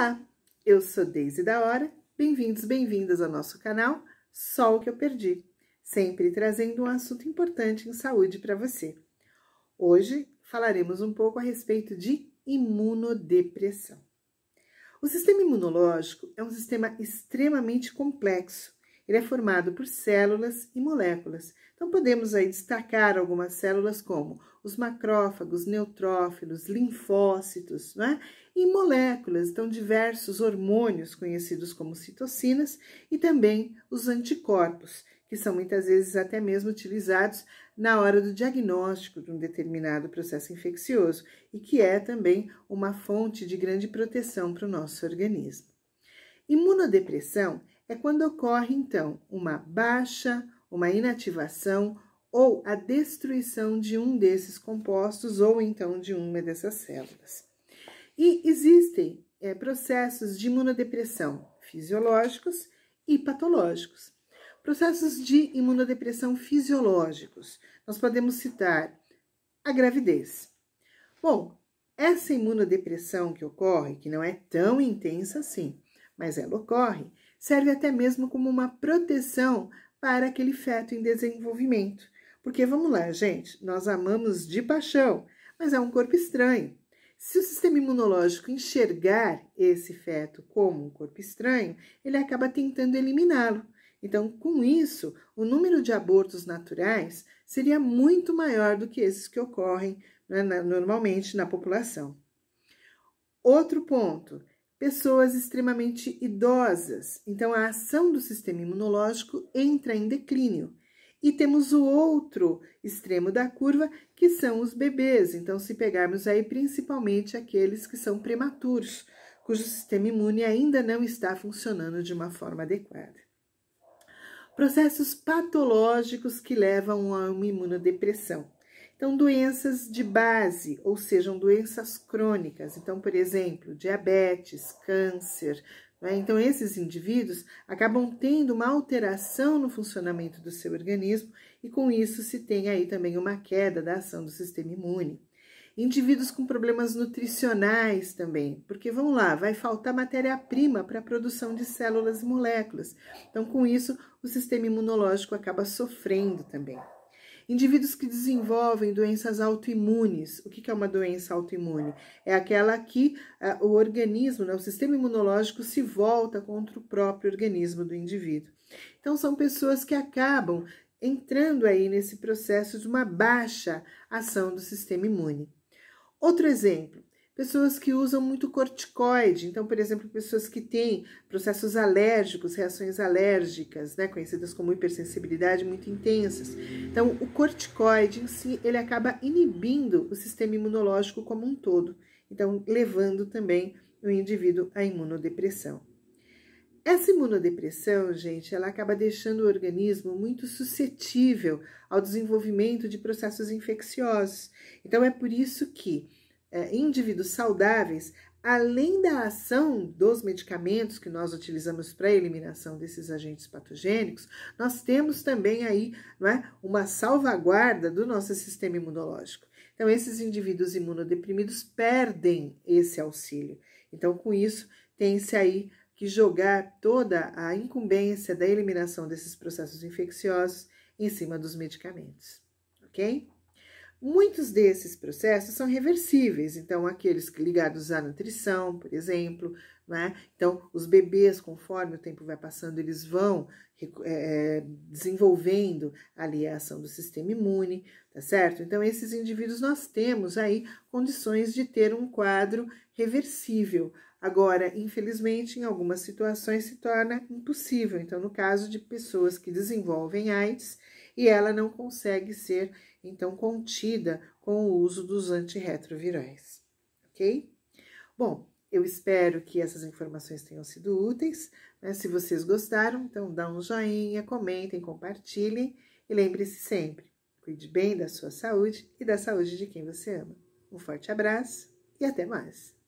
Olá, eu sou Deise da Hora, bem-vindos, bem-vindas ao nosso canal Só o que eu perdi, sempre trazendo um assunto importante em saúde para você. Hoje falaremos um pouco a respeito de imunodepressão. O sistema imunológico é um sistema extremamente complexo ele é formado por células e moléculas. Então, podemos aí destacar algumas células como os macrófagos, neutrófilos, linfócitos, né? e moléculas, então diversos hormônios conhecidos como citocinas e também os anticorpos, que são muitas vezes até mesmo utilizados na hora do diagnóstico de um determinado processo infeccioso e que é também uma fonte de grande proteção para o nosso organismo. Imunodepressão é quando ocorre, então, uma baixa, uma inativação ou a destruição de um desses compostos ou então de uma dessas células. E existem é, processos de imunodepressão fisiológicos e patológicos. Processos de imunodepressão fisiológicos, nós podemos citar a gravidez. Bom, essa imunodepressão que ocorre, que não é tão intensa assim, mas ela ocorre, serve até mesmo como uma proteção para aquele feto em desenvolvimento. Porque vamos lá, gente, nós amamos de paixão, mas é um corpo estranho. Se o sistema imunológico enxergar esse feto como um corpo estranho, ele acaba tentando eliminá-lo. Então, com isso, o número de abortos naturais seria muito maior do que esses que ocorrem né, normalmente na população. Outro ponto pessoas extremamente idosas. Então, a ação do sistema imunológico entra em declínio. E temos o outro extremo da curva, que são os bebês. Então, se pegarmos aí principalmente aqueles que são prematuros, cujo sistema imune ainda não está funcionando de uma forma adequada. Processos patológicos que levam a uma imunodepressão. Então, doenças de base, ou sejam doenças crônicas. Então, por exemplo, diabetes, câncer. Né? Então, esses indivíduos acabam tendo uma alteração no funcionamento do seu organismo e com isso se tem aí também uma queda da ação do sistema imune. Indivíduos com problemas nutricionais também, porque vamos lá, vai faltar matéria-prima para a produção de células e moléculas. Então, com isso, o sistema imunológico acaba sofrendo também. Indivíduos que desenvolvem doenças autoimunes. O que é uma doença autoimune? É aquela que uh, o organismo, né, o sistema imunológico, se volta contra o próprio organismo do indivíduo. Então, são pessoas que acabam entrando aí nesse processo de uma baixa ação do sistema imune. Outro exemplo, pessoas que usam muito corticoide, então, por exemplo, pessoas que têm processos alérgicos, reações alérgicas, né, conhecidas como hipersensibilidade muito intensas. Então, o corticoide em si, ele acaba inibindo o sistema imunológico como um todo, então levando também o indivíduo à imunodepressão. Essa imunodepressão, gente, ela acaba deixando o organismo muito suscetível ao desenvolvimento de processos infecciosos. Então é por isso que é, indivíduos saudáveis, além da ação dos medicamentos que nós utilizamos para a eliminação desses agentes patogênicos, nós temos também aí é, uma salvaguarda do nosso sistema imunológico. Então, esses indivíduos imunodeprimidos perdem esse auxílio. Então, com isso, tem-se aí que jogar toda a incumbência da eliminação desses processos infecciosos em cima dos medicamentos, ok? Muitos desses processos são reversíveis, então aqueles ligados à nutrição, por exemplo, né? Então, os bebês, conforme o tempo vai passando, eles vão é, é, desenvolvendo ali a ação do sistema imune, tá certo? Então, esses indivíduos nós temos aí condições de ter um quadro reversível. Agora, infelizmente, em algumas situações se torna impossível. Então, no caso de pessoas que desenvolvem AIDS, e ela não consegue ser, então, contida com o uso dos antirretrovirais, ok? Bom, eu espero que essas informações tenham sido úteis. Né? Se vocês gostaram, então dá um joinha, comentem, compartilhem e lembre-se sempre: cuide bem da sua saúde e da saúde de quem você ama. Um forte abraço e até mais!